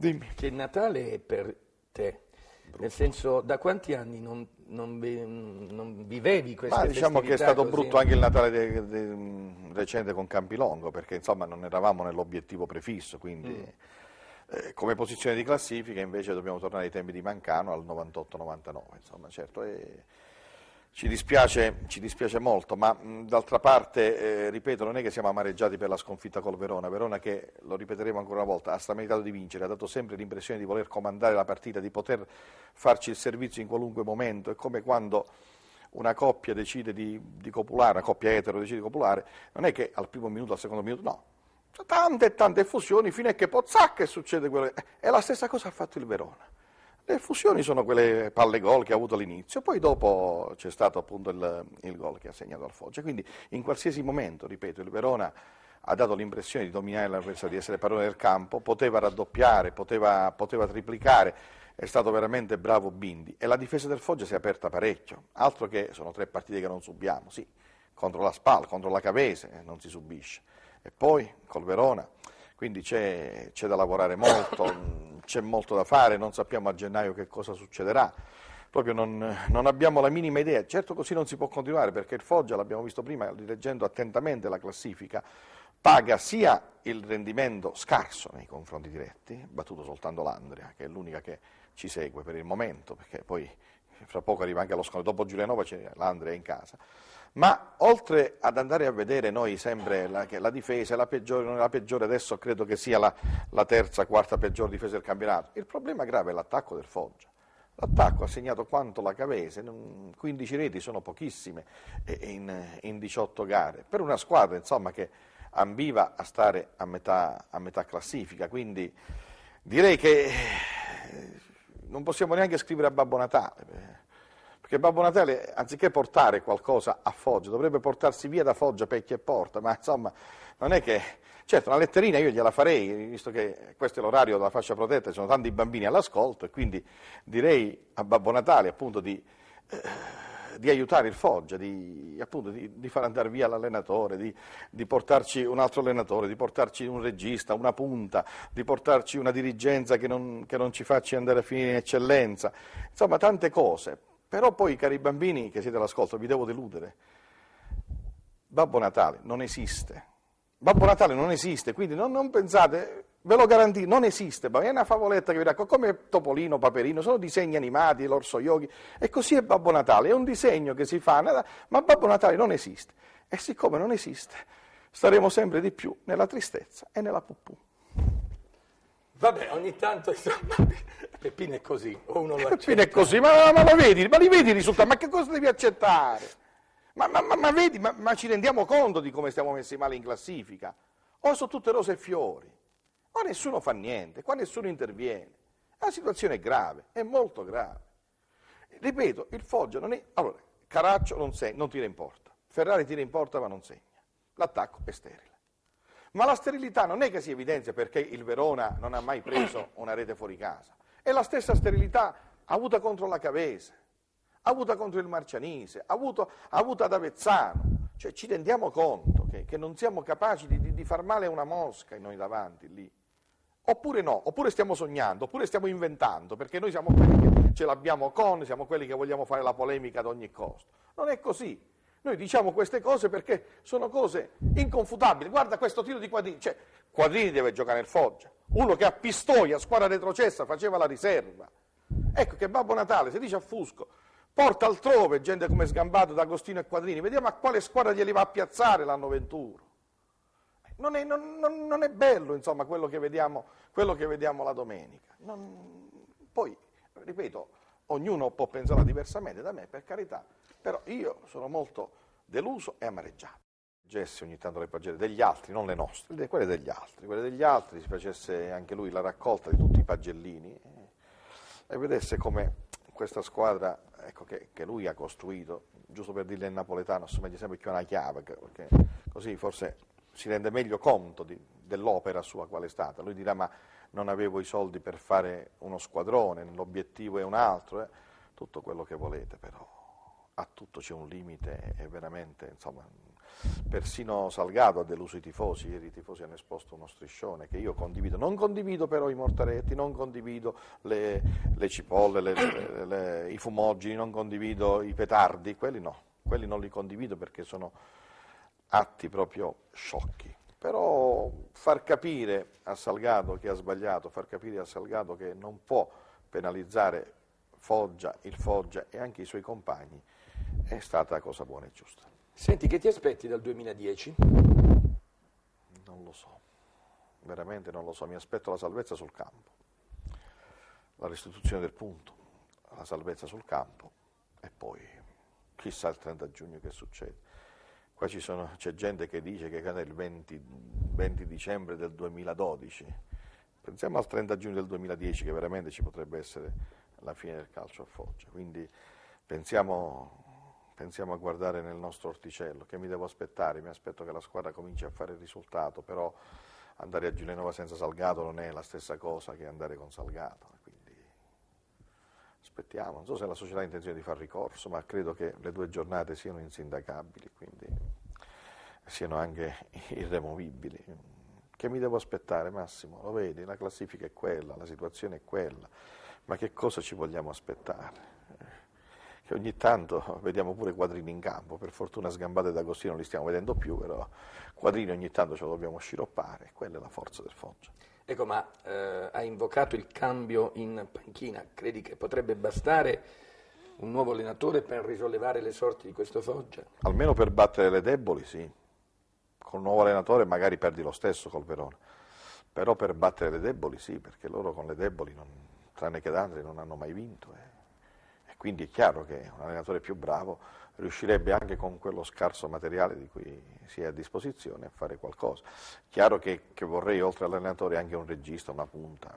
Dimmi. Che Natale è per te. Brutto. Nel senso, da quanti anni non, non, non vivevi questa Ma diciamo che è stato così? brutto anche il Natale de, de, recente con Campilongo, perché insomma non eravamo nell'obiettivo prefisso, quindi... Mm. Eh, come posizione di classifica invece dobbiamo tornare ai tempi di Mancano al 98-99, insomma certo, e ci dispiace, ci dispiace molto, ma mh, d'altra parte, eh, ripeto, non è che siamo amareggiati per la sconfitta col Verona. Verona che, lo ripeteremo ancora una volta, ha strameritato di vincere, ha dato sempre l'impressione di voler comandare la partita, di poter farci il servizio in qualunque momento. È come quando una coppia decide di, di copulare, una coppia etero decide di copulare, non è che al primo minuto, al secondo minuto, no, tante e tante effusioni fino a che pozzacca succede quello che... E la stessa cosa ha fatto il Verona. Le fusioni sono quelle palle gol che ha avuto all'inizio, poi dopo c'è stato appunto il, il gol che ha segnato al Foggia, quindi in qualsiasi momento, ripeto, il Verona ha dato l'impressione di dominare l'avversario, di essere padrone del campo, poteva raddoppiare, poteva, poteva, triplicare, è stato veramente bravo Bindi e la difesa del Foggia si è aperta parecchio, altro che sono tre partite che non subiamo, sì, contro la Spal, contro la Cavese eh, non si subisce e poi col Verona, quindi c'è da lavorare molto c'è molto da fare, non sappiamo a gennaio che cosa succederà, proprio non, non, abbiamo la minima idea. Certo così non si può continuare perché il Foggia, l'abbiamo visto prima, leggendo attentamente la classifica, paga sia il rendimento scarso nei confronti diretti, battuto soltanto l'Andria, che è l'unica che ci segue per il momento, perché poi fra poco arriva anche lo scontro, dopo Giulianova c'è l'Andrea in casa, ma oltre ad andare a vedere noi sempre la, la difesa, la peggiore, non è la peggiore adesso credo che sia la, la terza, quarta peggiore difesa del campionato, il problema grave è l'attacco del Foggia. L'attacco ha segnato quanto la Cavese, 15 reti sono pochissime in, in 18 gare, per una squadra insomma, che ambiva a stare a metà, a metà classifica, quindi direi che non possiamo neanche scrivere a Babbo Natale, eh. perché Babbo Natale, anziché portare qualcosa a Foggia, dovrebbe portarsi via da Foggia Pecchia e Porta, ma insomma, non è che... Certo, una letterina io gliela farei, visto che questo è l'orario della fascia protetta, ci sono tanti bambini all'ascolto, e quindi direi a Babbo Natale appunto di... Eh, di aiutare il Foggia, di, appunto, di, di far andare via l'allenatore, di, di, portarci un altro allenatore, di portarci un regista, una punta, di portarci una dirigenza che non, che non ci faccia andare a finire in eccellenza, insomma tante cose. Però poi, cari bambini che siete all'ascolto, vi devo deludere. Babbo Natale non esiste. Babbo Natale non esiste, quindi non, non pensate, ve lo garantisco, non esiste, ma è una favoletta che vi racconto, come Topolino, Paperino, sono disegni animati, l'orso yogi, e così è Babbo Natale, è un disegno che si fa, ma Babbo Natale non esiste. E siccome non esiste, staremo sempre di più nella tristezza e nella pupù. Vabbè, ogni tanto insomma, Peppino è così, o uno lo accetta. Peppino è così, ma, ma, ma, vedi, ma li vedi i risultati, ma che cosa devi accettare? Ma, ma vedi, ma ci rendiamo conto di come stiamo messi male in classifica? O sono tutte rose e fiori? Qua nessuno fa niente, qua nessuno interviene. La situazione è grave, è molto grave. Ripeto, il Foggia non è... Allora, Caraccio non, segna, non tira in porta, Ferrari tira in porta ma non segna. L'attacco è sterile. Ma la sterilità non è che si evidenzia perché il Verona non ha mai preso una rete fuori casa. È la stessa sterilità avuta contro la Cavese, avuta contro il Marcianise, avuta, avuta ad Avezzano. Cioè ci rendiamo conto che, che non siamo capaci di, di, di far male a una mosca noi davanti lì oppure no, oppure stiamo sognando, oppure stiamo inventando, perché noi siamo quelli che ce l'abbiamo con, siamo quelli che vogliamo fare la polemica ad ogni costo. Non è così. Noi diciamo queste cose perché sono cose inconfutabili. Guarda questo tiro di Quadrini, cioè Quadrini deve giocare nel Foggia, uno che a Pistoia, squadra retrocessa, faceva la riserva. Ecco che Babbo Natale, se dice a Fusco, porta altrove gente come Sgambato, D'Agostino e Quadrini, vediamo a quale squadra glieli va a piazzare l'anno 21 non è, non, non, non è bello insomma, quello, che vediamo, quello, che vediamo, la domenica. poi, ripeto, ognuno può pensare diversamente da me, per carità, però io sono molto deluso e amareggiato. Gessi ogni tanto le pagelle degli altri, non le nostre, quelle degli altri, quelle degli altri, si facesse anche lui la raccolta di tutti i pagellini eh, e vedesse come questa squadra ecco, che, che, lui ha costruito, giusto per dirle il napoletano, assomiglia sempre più a una chiave, perché così forse si rende meglio conto dell'opera sua quale è stata. Lui dirà ma non avevo i soldi per fare uno squadrone, l'obiettivo è un altro, eh? tutto quello che volete però a tutto c'è un limite e veramente insomma persino Salgado ha deluso i tifosi, ieri i tifosi hanno esposto uno striscione che io condivido, non condivido però i mortaretti, non condivido le, le cipolle, le, le, i fumogini, non condivido i petardi, quelli no, quelli non li condivido perché sono atti proprio sciocchi. Però far capire a Salgado che ha sbagliato, far capire a Salgado che non può penalizzare Foggia, il Foggia e anche i suoi compagni è stata cosa buona e giusta. Senti, che ti aspetti dal 2010? Non lo so, veramente non lo so, mi aspetto la salvezza sul campo, la restituzione del punto, la salvezza sul campo e poi chissà il 30 giugno che succede Qua sono, c'è gente che dice che cade il 20, 20 dicembre del 2012, pensiamo al 30 giugno del 2010 che veramente ci potrebbe essere la fine del calcio a Foggia, quindi pensiamo, pensiamo a guardare nel nostro orticello, che mi devo aspettare, mi aspetto che la squadra cominci a fare il risultato, però andare a Giulianova senza Salgato non è la stessa cosa che andare con Salgato, quindi aspettiamo. Non so se la società ha intenzione di fare ricorso, ma credo che le due giornate siano insindacabili, quindi siano anche irremovibili. Che mi devo aspettare Massimo? Lo vedi, la classifica è quella, la situazione è quella, ma che cosa ci vogliamo aspettare? Che ogni tanto vediamo pure quadrini in campo, per fortuna sgambate d'Agostino non li stiamo vedendo più, però quadrini ogni tanto ce lo dobbiamo sciroppare, quella è la forza del Foggia. Ecco, ma eh, ha invocato il cambio in panchina. Credi che potrebbe bastare un nuovo allenatore per risollevare le sorti di questo Foggia? Almeno per battere le deboli, sì. Con un nuovo allenatore magari perdi lo stesso col Verona. Però per battere le deboli, sì, perché loro con le deboli, non, tranne che d'Andri, non hanno mai vinto. Eh. Quindi è chiaro che un allenatore più bravo riuscirebbe anche con quello scarso materiale di cui si è a disposizione a fare qualcosa. Chiaro che, che vorrei oltre all'allenatore anche un regista, una punta.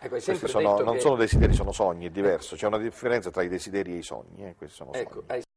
Ecco, sono, non che... sono desideri, sono sogni, è diverso. C'è una differenza tra i desideri e i sogni. Eh, ecco,